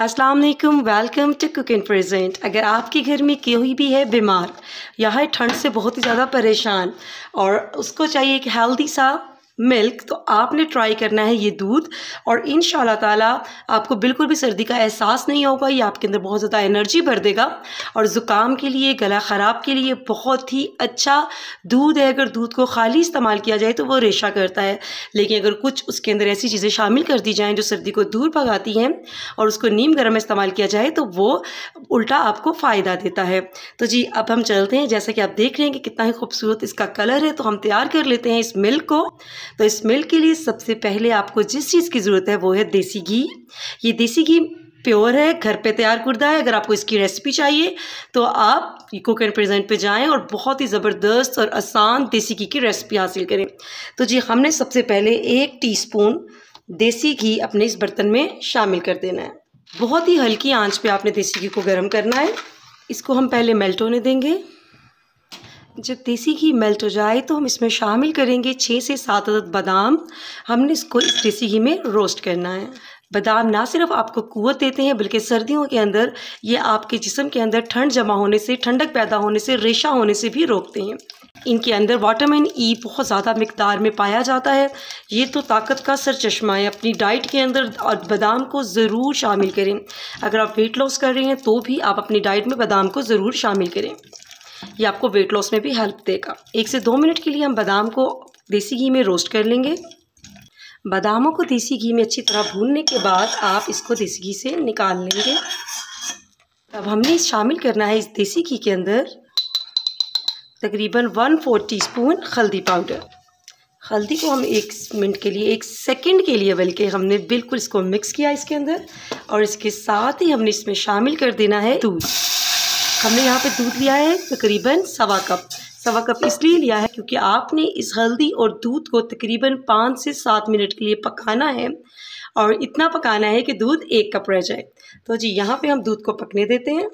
अस्सलाम वालेकुम welcome to cooking present अगर आपके घर में कोई भी है बीमार या है ठंड से बहुत ही ज़्यादा परेशान और उसको चाहिए एक हेल्दी सा मिल्क तो आपने ट्राई करना है ये दूध और इन ताला आपको बिल्कुल भी सर्दी का एहसास नहीं होगा ये आपके अंदर बहुत ज़्यादा एनर्जी भर देगा और ज़ुकाम के लिए गला ख़राब के लिए बहुत ही अच्छा दूध है अगर दूध को खाली इस्तेमाल किया जाए तो वो रेशा करता है लेकिन अगर कुछ उसके अंदर ऐसी चीज़ें शामिल कर दी जाएँ जो सर्दी को दूर भगाती हैं और उसको नीम गर्म इस्तेमाल किया जाए तो वो उल्टा आपको फ़ायदा देता है तो जी अब हम चलते हैं जैसा कि आप देख रहे हैं कि कितना ही खूबसूरत इसका कलर है तो हम तैयार कर लेते हैं इस मिल्क को तो इस मिल्क के लिए सबसे पहले आपको जिस चीज़ की ज़रूरत है वो है देसी घी ये देसी घी प्योर है घर पे तैयार करदा है अगर आपको इसकी रेसिपी चाहिए तो आप कुक एंड प्रेजेंट पे जाएं और बहुत ही ज़बरदस्त और आसान देसी घी की रेसिपी हासिल करें तो जी हमने सबसे पहले एक टीस्पून देसी घी अपने इस बर्तन में शामिल कर देना है बहुत ही हल्की आंच पे आपने देसी घी को गर्म करना है इसको हम पहले मेल्ट होने देंगे जब देसी घी मेल्ट हो जाए तो हम इसमें शामिल करेंगे छः से सात अदद बादाम हमने इसको इस देसी घी में रोस्ट करना है बादाम ना सिर्फ आपको कुवत देते हैं बल्कि सर्दियों के अंदर ये आपके जिसम के अंदर ठंड जमा होने से ठंडक पैदा होने से रेशा होने से भी रोकते हैं इनके अंदर वाटामिन ई e बहुत ज़्यादा मकदार में पाया जाता है ये तो ताकत का सर चश्मा है अपनी डाइट के अंदर और बादाम को ज़रूर शामिल करें अगर आप वेट लॉस कर रहे हैं तो भी आप अपनी डाइट में बादाम को ज़रूर शामिल करें यह आपको वेट लॉस में भी हेल्प देगा एक से दो मिनट के लिए हम बादाम को देसी घी में रोस्ट कर लेंगे बादामों को देसी घी में अच्छी तरह भूनने के बाद आप इसको देसी घी से निकाल लेंगे अब हमने शामिल करना है इस देसी घी के अंदर तकरीबन वन फोर टीस्पून हल्दी पाउडर हल्दी को हम एक मिनट के लिए एक सेकंड के लिए बल्कि हमने बिल्कुल इसको मिक्स किया इसके अंदर और इसके साथ ही हमने इसमें शामिल कर देना है दूध हमने यहाँ पे दूध लिया है तकरीबन सवा कप सवा कप इसलिए लिया है क्योंकि आपने इस हल्दी और दूध को तकरीबन पाँच से सात मिनट के लिए पकाना है और इतना पकाना है कि दूध एक कप रह जाए तो जी यहाँ पर हम दूध को पकने देते हैं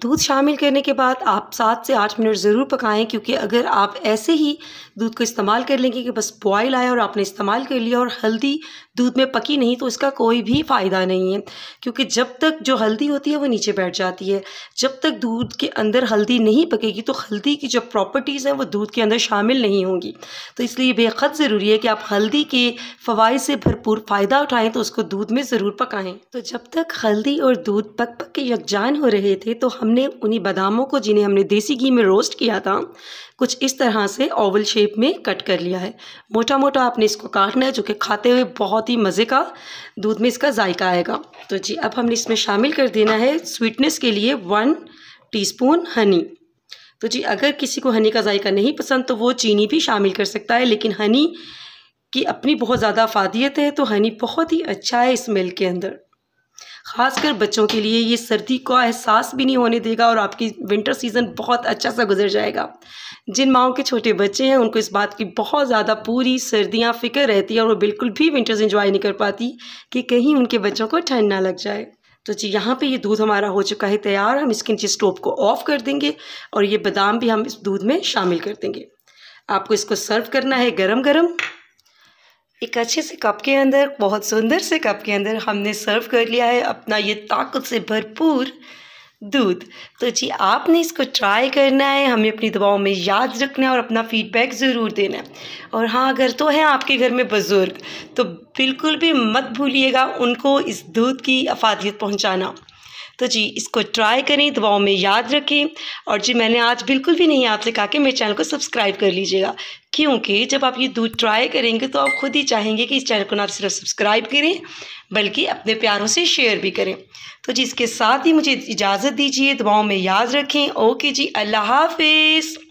दूध शामिल करने के बाद आप सात से आठ मिनट ज़रूर पकाएं क्योंकि अगर आप ऐसे ही दूध को इस्तेमाल कर लेंगे कि बस बॉयल आया और आपने इस्तेमाल कर लिया और हल्दी दूध में पकी नहीं तो इसका कोई भी फ़ायदा नहीं है क्योंकि जब तक जो हल्दी होती है वो नीचे बैठ जाती है जब तक दूध के अंदर हल्दी नहीं पकेगी तो हल्दी की जो प्रॉपर्टीज़ हैं वो दूध के अंदर शामिल नहीं होंगी तो इसलिए बेहद ज़रूरी है कि आप हल्दी के फ़वाद से भरपूर फ़ायदा उठाएँ तो उसको दूध में ज़रूर पकाएँ तो जब तक हल्दी और दूध पक पक के यकजान हो रहे थे तो हमने उन्हीं बादामों को जिन्हें हमने देसी घी में रोस्ट किया था कुछ इस तरह से ओवल शेप में कट कर लिया है मोटा मोटा आपने इसको काटना है जो कि खाते हुए बहुत ही मज़े का दूध में इसका जायका आएगा तो जी अब हमने इसमें शामिल कर देना है स्वीटनेस के लिए वन टी हनी तो जी अगर किसी को हनी का जायका नहीं पसंद तो वो चीनी भी शामिल कर सकता है लेकिन हनी की अपनी बहुत ज़्यादा अफादियत है तो हनी बहुत ही अच्छा है इस मिल्क के अंदर ख़ासकर बच्चों के लिए ये सर्दी का एहसास भी नहीं होने देगा और आपकी विंटर सीज़न बहुत अच्छा सा गुजर जाएगा जिन माओ के छोटे बच्चे हैं उनको इस बात की बहुत ज़्यादा पूरी सर्दियाँ फ़िक्र रहती है और वो बिल्कुल भी विंटर्स इंजॉय नहीं कर पाती कि कहीं उनके बच्चों को ठंड ना लग जाए तो जी यहाँ पे ये दूध हमारा हो चुका है तैयार हम इसके नीचे स्टोव को ऑफ़ कर देंगे और ये बादाम भी हम इस दूध में शामिल कर देंगे आपको इसको सर्व करना है गरम गरम एक अच्छे से कप के अंदर बहुत सुंदर से कप के अंदर हमने सर्व कर लिया है अपना ये ताकत से भरपूर दूध तो जी आपने इसको ट्राई करना है हमें अपनी दवाओं में याद रखना है और अपना फीडबैक ज़रूर देना है और हाँ अगर तो हैं आपके घर में बुज़ुर्ग तो बिल्कुल भी मत भूलिएगा उनको इस दूध की अफादियत पहुँचाना तो जी इसको ट्राई करें दवाओं में याद रखें और जी मैंने आज बिल्कुल भी नहीं आपसे कहा कि मेरे चैनल को सब्सक्राइब कर लीजिएगा क्योंकि जब आप ये दूध ट्राई करेंगे तो आप खुद ही चाहेंगे कि इस चैनल को ना सिर्फ सब्सक्राइब करें बल्कि अपने प्यारों से शेयर भी करें तो जी इसके साथ ही मुझे इजाज़त दीजिए दवाओं में याद रखें ओके जी अल्लाह हाफिज़